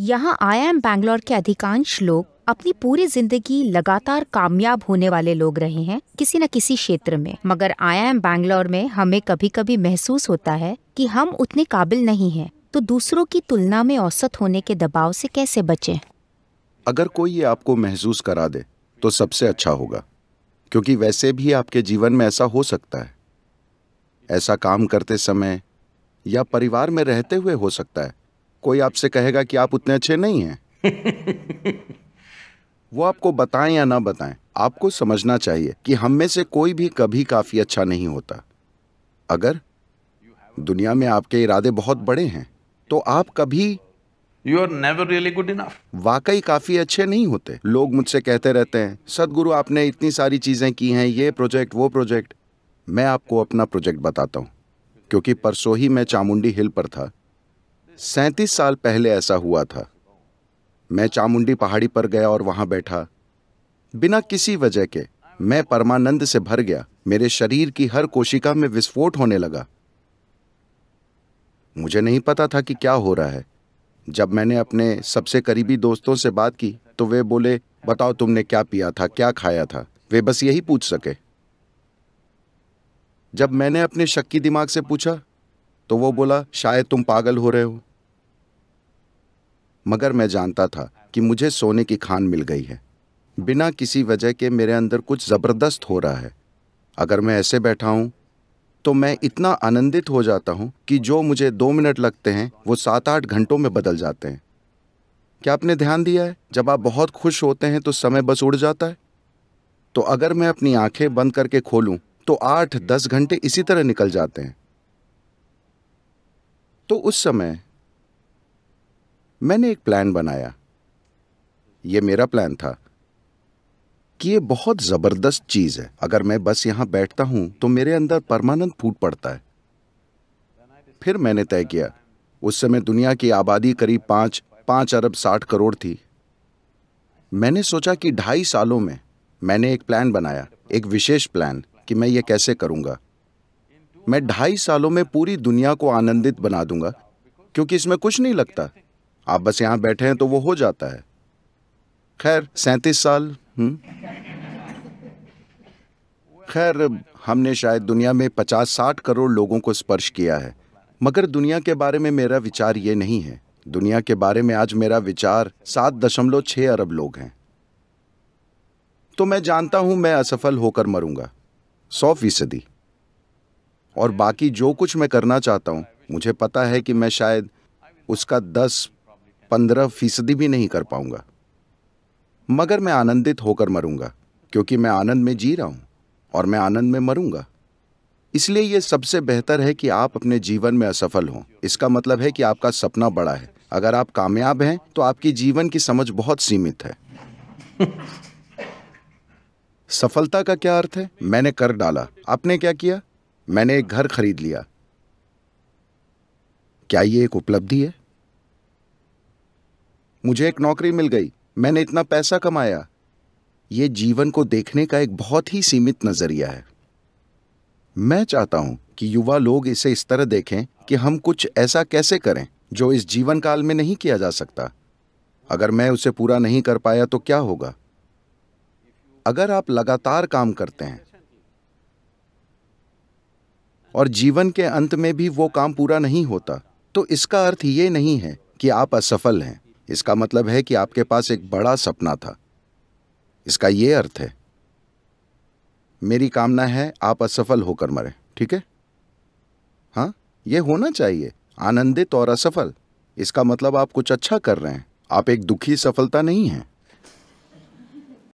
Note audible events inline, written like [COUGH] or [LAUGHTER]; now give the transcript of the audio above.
यहाँ I am Bangalore के अधिकांश लोग अपनी पूरी जिंदगी लगातार कामयाब होने वाले लोग रहे हैं किसी न किसी क्षेत्र में मगर आई एम बैंगलोर में हमें कभी कभी महसूस होता है कि हम उतने काबिल नहीं हैं तो दूसरों की तुलना में औसत होने के दबाव से कैसे बचें अगर कोई ये आपको महसूस करा दे तो सबसे अच्छा होगा क्योंकि वैसे भी आपके जीवन में ऐसा हो सकता है ऐसा काम करते समय या परिवार में रहते हुए हो सकता है कोई आपसे कहेगा कि आप उतने अच्छे नहीं हैं [LAUGHS] वो आपको बताएं या ना बताएं आपको समझना चाहिए कि हम में से कोई भी कभी काफ़ी अच्छा नहीं होता अगर दुनिया में आपके इरादे बहुत बड़े हैं तो आप कभी you are never really good enough वाकई काफी अच्छे नहीं होते लोग मुझसे कहते रहते हैं सदगुरु आपने इतनी सारी चीजें की हैं ये प्रोजेक्ट वो प्रोजेक्ट मैं आपको अपना प्रोजेक्ट बताता हूं क्योंकि परसों ही मैं चामुंडी हिल पर था सैंतीस साल पहले ऐसा हुआ था मैं चामुंडी पहाड़ी पर गया और वहां बैठा बिना किसी वजह के मैं परमानंद से भर गया मेरे शरीर की हर कोशिका में विस्फोट होने लगा मुझे नहीं पता था कि क्या हो रहा है जब मैंने अपने सबसे करीबी दोस्तों से बात की तो वे बोले बताओ तुमने क्या पिया था क्या खाया था वे बस यही पूछ सके जब मैंने अपने शक्की दिमाग से पूछा तो वो बोला शायद तुम पागल हो रहे हो मगर मैं जानता था कि मुझे सोने की खान मिल गई है बिना किसी वजह के मेरे अंदर कुछ ज़बरदस्त हो रहा है अगर मैं ऐसे बैठा हूं तो मैं इतना आनंदित हो जाता हूं कि जो मुझे दो मिनट लगते हैं वो सात आठ घंटों में बदल जाते हैं क्या आपने ध्यान दिया है जब आप बहुत खुश होते हैं तो समय बस उड़ जाता है तो अगर मैं अपनी आंखें बंद करके खोलूं तो आठ दस घंटे इसी तरह निकल जाते हैं तो उस समय मैंने एक प्लान बनाया ये मेरा प्लान था कि ये बहुत ज़बरदस्त चीज़ है अगर मैं बस यहां बैठता हूं तो मेरे अंदर परमानंद फूट पड़ता है फिर मैंने तय किया उस समय दुनिया की आबादी करीब पांच पांच अरब साठ करोड़ थी मैंने सोचा कि ढाई सालों में मैंने एक प्लान बनाया एक विशेष प्लान कि मैं ये कैसे करूंगा मैं ढाई सालों में पूरी दुनिया को आनंदित बना दूंगा क्योंकि इसमें कुछ नहीं लगता आप बस यहां बैठे हैं तो वो हो जाता है खैर सैतीस साल हम्म? खैर हमने शायद दुनिया में पचास साठ करोड़ लोगों को स्पर्श किया है मगर दुनिया के बारे में मेरा विचार ये नहीं है दुनिया के बारे में आज मेरा विचार सात दशमलव छह अरब लोग हैं तो मैं जानता हूं मैं असफल होकर मरूंगा सौ फीसदी और बाकी जो कुछ मैं करना चाहता हूँ मुझे पता है कि मैं शायद उसका दस पंद्रह फीसदी भी नहीं कर पाऊंगा मगर मैं आनंदित होकर मरूंगा क्योंकि मैं आनंद में जी रहा हूं और मैं आनंद में मरूंगा इसलिए यह सबसे बेहतर है कि आप अपने जीवन में असफल हों इसका मतलब है कि आपका सपना बड़ा है अगर आप कामयाब हैं तो आपकी जीवन की समझ बहुत सीमित है [LAUGHS] सफलता का क्या अर्थ है मैंने कर डाला आपने क्या किया मैंने एक घर खरीद लिया क्या ये एक उपलब्धि है मुझे एक नौकरी मिल गई मैंने इतना पैसा कमाया ये जीवन को देखने का एक बहुत ही सीमित नजरिया है मैं चाहता हूं कि युवा लोग इसे इस तरह देखें कि हम कुछ ऐसा कैसे करें जो इस जीवन काल में नहीं किया जा सकता अगर मैं उसे पूरा नहीं कर पाया तो क्या होगा अगर आप लगातार काम करते हैं और जीवन के अंत में भी वो काम पूरा नहीं होता तो इसका अर्थ ये नहीं है कि आप असफल हैं इसका मतलब है कि आपके पास एक बड़ा सपना था इसका ये अर्थ है मेरी कामना है आप असफल होकर मरे ठीक है हाँ ये होना चाहिए आनंदित और असफल इसका मतलब आप कुछ अच्छा कर रहे हैं आप एक दुखी सफलता नहीं हैं